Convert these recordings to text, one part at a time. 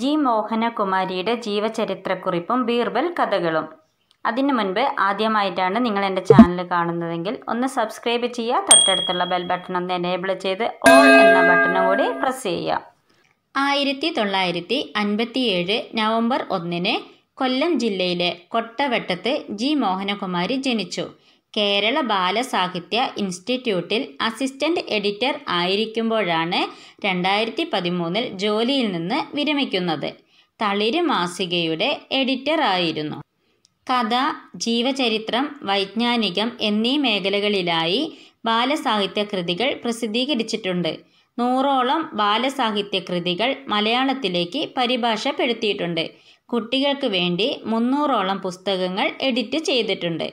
G മോഹനകുമാരിയുടെ ജീവചരിത്രക്കുറിപ്പും Birbal കഥകളും അതിനു മുൻപ് ആദ്യമായിട്ടാണ് നിങ്ങൾ എൻ്റെ ചാനൽ കാണുന്നതെങ്കിൽ ഒന്ന് സബ്സ്ക്രൈബ് ചെയ്യുക തൊട്ടടുത്തുള്ള ബെൽ ബട്ടൺ ഒന്ന് എനേബിൾ ചെയ്ത് ഓൾ എന്ന ബട്ടണും കൂടി പ്രസ് ചെയ്യുക ആയിരത്തി തൊള്ളായിരത്തി അൻപത്തിയേഴ് നവംബർ ഒന്നിന് കൊല്ലം ജില്ലയിലെ കൊട്ടവട്ടത്ത് ജി മോഹനകുമാരി ജനിച്ചു കേരള ബാലസാഹിത്യ ഇൻസ്റ്റിറ്റ്യൂട്ടിൽ അസിസ്റ്റന്റ് എഡിറ്റർ ആയിരിക്കുമ്പോഴാണ് രണ്ടായിരത്തി പതിമൂന്നിൽ ജോലിയിൽ നിന്ന് വിരമിക്കുന്നത് തളിര് മാസികയുടെ എഡിറ്റർ ആയിരുന്നു കഥ ജീവചരിത്രം വൈജ്ഞാനികം എന്നീ മേഖലകളിലായി ബാലസാഹിത്യ കൃതികൾ പ്രസിദ്ധീകരിച്ചിട്ടുണ്ട് നൂറോളം ബാലസാഹിത്യ കൃതികൾ മലയാളത്തിലേക്ക് പരിഭാഷപ്പെടുത്തിയിട്ടുണ്ട് കുട്ടികൾക്ക് വേണ്ടി മുന്നൂറോളം പുസ്തകങ്ങൾ എഡിറ്റ് ചെയ്തിട്ടുണ്ട്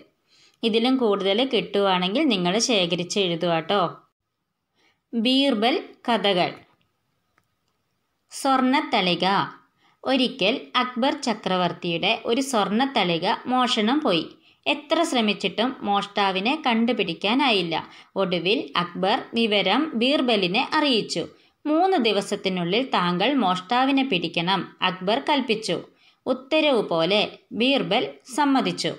ഇതിലും കൂടുതൽ കിട്ടുവാണെങ്കിൽ നിങ്ങൾ ശേഖരിച്ച് എഴുതുക കേട്ടോ ബീർബൽ കഥകൾ സ്വർണത്തളിക ഒരിക്കൽ അക്ബർ ചക്രവർത്തിയുടെ ഒരു സ്വർണത്തളിക മോഷണം പോയി എത്ര ശ്രമിച്ചിട്ടും മോഷ്ടാവിനെ കണ്ടുപിടിക്കാനായില്ല ഒടുവിൽ അക്ബർ വിവരം ബീർബലിനെ അറിയിച്ചു മൂന്ന് ദിവസത്തിനുള്ളിൽ താങ്കൾ മോഷ്ടാവിനെ പിടിക്കണം അക്ബർ കൽപ്പിച്ചു ഉത്തരവ് പോലെ ബീർബൽ സമ്മതിച്ചു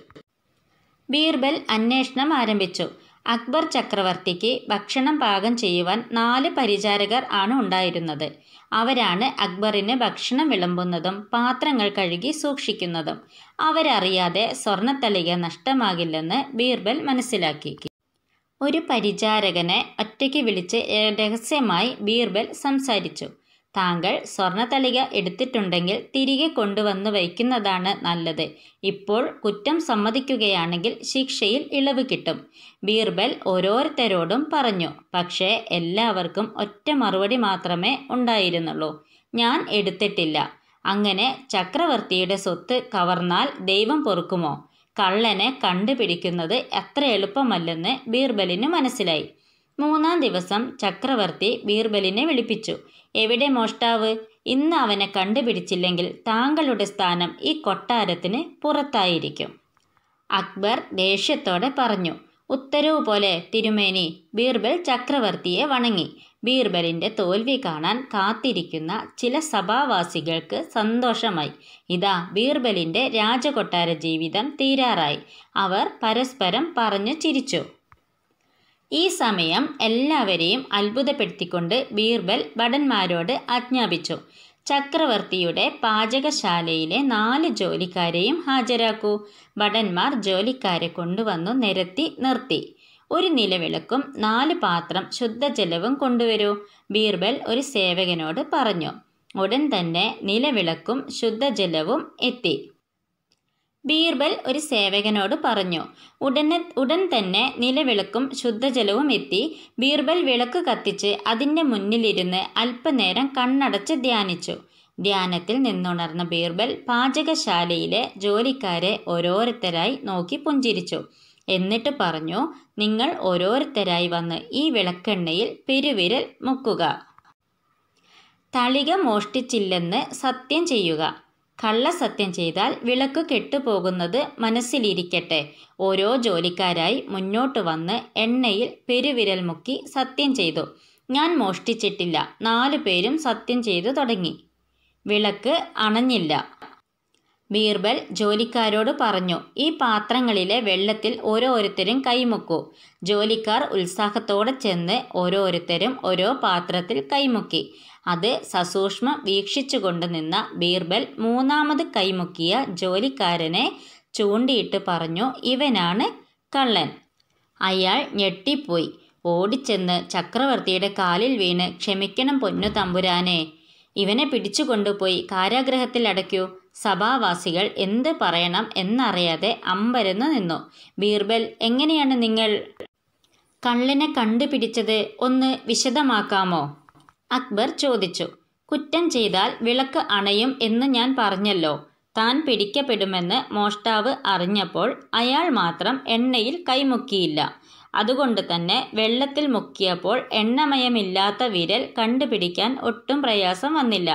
ബീർബൽ അന്വേഷണം ആരംഭിച്ചു അക്ബർ ചക്രവർത്തിക്ക് ഭക്ഷണം പാകം ചെയ്യുവാൻ നാല് പരിചാരകർ ആണ് ഉണ്ടായിരുന്നത് അവരാണ് അക്ബറിന് ഭക്ഷണം വിളമ്പുന്നതും പാത്രങ്ങൾ കഴുകി സൂക്ഷിക്കുന്നതും അവരറിയാതെ സ്വർണത്തളിക നഷ്ടമാകില്ലെന്ന് ബീർബൽ മനസ്സിലാക്കി ഒരു പരിചാരകനെ ഒറ്റയ്ക്ക് വിളിച്ച് രഹസ്യമായി ബീർബൽ സംസാരിച്ചു താങ്കൾ സ്വർണതളിക എടുത്തിട്ടുണ്ടെങ്കിൽ തിരികെ കൊണ്ടുവന്നു വയ്ക്കുന്നതാണ് നല്ലത് ഇപ്പോൾ കുറ്റം സമ്മതിക്കുകയാണെങ്കിൽ ശിക്ഷയിൽ ഇളവ് കിട്ടും ബീർബൽ ഓരോരുത്തരോടും പറഞ്ഞു പക്ഷേ എല്ലാവർക്കും ഒറ്റ മറുപടി മാത്രമേ ഉണ്ടായിരുന്നുള്ളൂ ഞാൻ എടുത്തിട്ടില്ല അങ്ങനെ ചക്രവർത്തിയുടെ സ്വത്ത് കവർന്നാൽ ദൈവം പൊറുക്കുമോ കള്ളനെ കണ്ടുപിടിക്കുന്നത് എത്ര എളുപ്പമല്ലെന്ന് ബീർബലിന് മനസ്സിലായി മൂന്നാം ദിവസം ചക്രവർത്തി ബീർബലിനെ വിളിപ്പിച്ചു എവിടെ മോഷ്ടാവ് ഇന്ന് അവനെ കണ്ടുപിടിച്ചില്ലെങ്കിൽ താങ്കളുടെ സ്ഥാനം ഈ കൊട്ടാരത്തിന് പുറത്തായിരിക്കും അക്ബർ ദേഷ്യത്തോടെ പറഞ്ഞു ഉത്തരവ് പോലെ തിരുമേനി ബീർബൽ ചക്രവർത്തിയെ വണങ്ങി ബീർബലിൻ്റെ തോൽവി കാണാൻ കാത്തിരിക്കുന്ന ചില സഭാവാസികൾക്ക് സന്തോഷമായി ഇതാ ബീർബലിൻ്റെ രാജകൊട്ടാര ജീവിതം തീരാറായി അവർ പരസ്പരം പറഞ്ഞു ചിരിച്ചു ഈ സമയം എല്ലാവരെയും അത്ഭുതപ്പെടുത്തിക്കൊണ്ട് ബീർബൽ ഭടന്മാരോട് ആജ്ഞാപിച്ചു ചക്രവർത്തിയുടെ പാചകശാലയിലെ നാല് ജോലിക്കാരെയും ഹാജരാക്കൂ ഭടന്മാർ ജോലിക്കാരെ കൊണ്ടുവന്നു നിരത്തി നിർത്തി ഒരു നിലവിളക്കും നാല് പാത്രം ശുദ്ധജലവും കൊണ്ടുവരൂ ബീർബൽ ഒരു സേവകനോട് പറഞ്ഞു ഉടൻ തന്നെ നിലവിളക്കും ശുദ്ധജലവും എത്തി ബീർബൽ ഒരു സേവകനോട് പറഞ്ഞു ഉടനെ ഉടൻ തന്നെ നിലവിളക്കും ശുദ്ധജലവും എത്തി ബീർബൽ വിളക്ക് കത്തിച്ച് അതിൻ്റെ മുന്നിലിരുന്ന് അല്പനേരം കണ്ണടച്ച് ധ്യാനിച്ചു ധ്യാനത്തിൽ നിന്നുണർന്ന ബീർബൽ പാചകശാലയിലെ ജോലിക്കാരെ ഓരോരുത്തരായി നോക്കി പുഞ്ചിരിച്ചു എന്നിട്ട് പറഞ്ഞു നിങ്ങൾ ഓരോരുത്തരായി വന്ന് ഈ വിളക്കെണ്ണയിൽ പെരുവിരൽ മുക്കുക തളിക മോഷ്ടിച്ചില്ലെന്ന് സത്യം ചെയ്യുക കള്ളസത്യം ചെയ്താൽ വിളക്ക് കെട്ടുപോകുന്നത് മനസ്സിലിരിക്കട്ടെ ഓരോ ജോലിക്കാരായി മുന്നോട്ട് വന്ന് എണ്ണയിൽ പെരുവിരൽ മുക്കി സത്യം ചെയ്തു ഞാൻ മോഷ്ടിച്ചിട്ടില്ല നാലു പേരും സത്യം ചെയ്തു തുടങ്ങി വിളക്ക് അണഞ്ഞില്ല ബീർബൽ ജോലിക്കാരോട് പറഞ്ഞു ഈ പാത്രങ്ങളിലെ വെള്ളത്തിൽ ഓരോരുത്തരും കൈമുക്കൂ ജോലിക്കാർ ഉത്സാഹത്തോടെ ചെന്ന് ഓരോരുത്തരും ഓരോ പാത്രത്തിൽ കൈമുക്കി അത് സസൂക്ഷ്മം വീക്ഷിച്ചുകൊണ്ട് നിന്ന ബീർബൽ മൂന്നാമത് കൈമുക്കിയ ജോലിക്കാരനെ ചൂണ്ടിയിട്ട് പറഞ്ഞു ഇവനാണ് കള്ളൻ അയാൾ ഞെട്ടിപ്പോയി ഓടിച്ചെന്ന് ചക്രവർത്തിയുടെ കാലിൽ വീണ് ക്ഷമിക്കണം പൊന്നു തമ്പുരാനെ ഇവനെ പിടിച്ചുകൊണ്ടുപോയി കാരാഗ്രഹത്തിൽ അടയ്ക്കൂ സഭാവാസികൾ എന്ത് പറയണം എന്നറിയാതെ അമ്പരന്ന് നിന്നു ബീർബൽ എങ്ങനെയാണ് നിങ്ങൾ കള്ളനെ കണ്ടുപിടിച്ചത് ഒന്ന് വിശദമാക്കാമോ അക്ബർ ചോദിച്ചു കുറ്റം ചെയ്താൽ വിളക്ക് അണയും എന്ന് ഞാൻ പറഞ്ഞല്ലോ താൻ പിടിക്കപ്പെടുമെന്ന് മോഷ്ടാവ് അറിഞ്ഞപ്പോൾ അയാൾ മാത്രം എണ്ണയിൽ കൈമുക്കിയില്ല അതുകൊണ്ട് തന്നെ വെള്ളത്തിൽ മുക്കിയപ്പോൾ എണ്ണമയമില്ലാത്ത വിരൽ കണ്ടുപിടിക്കാൻ ഒട്ടും പ്രയാസം വന്നില്ല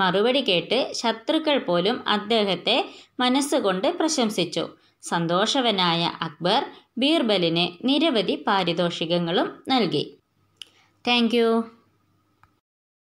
മറുപടി കേട്ട് ശത്രുക്കൾ പോലും അദ്ദേഹത്തെ മനസ്സുകൊണ്ട് പ്രശംസിച്ചു സന്തോഷവനായ അക്ബർ ബീർബലിന് നിരവധി പാരിതോഷികങ്ങളും നൽകി താങ്ക്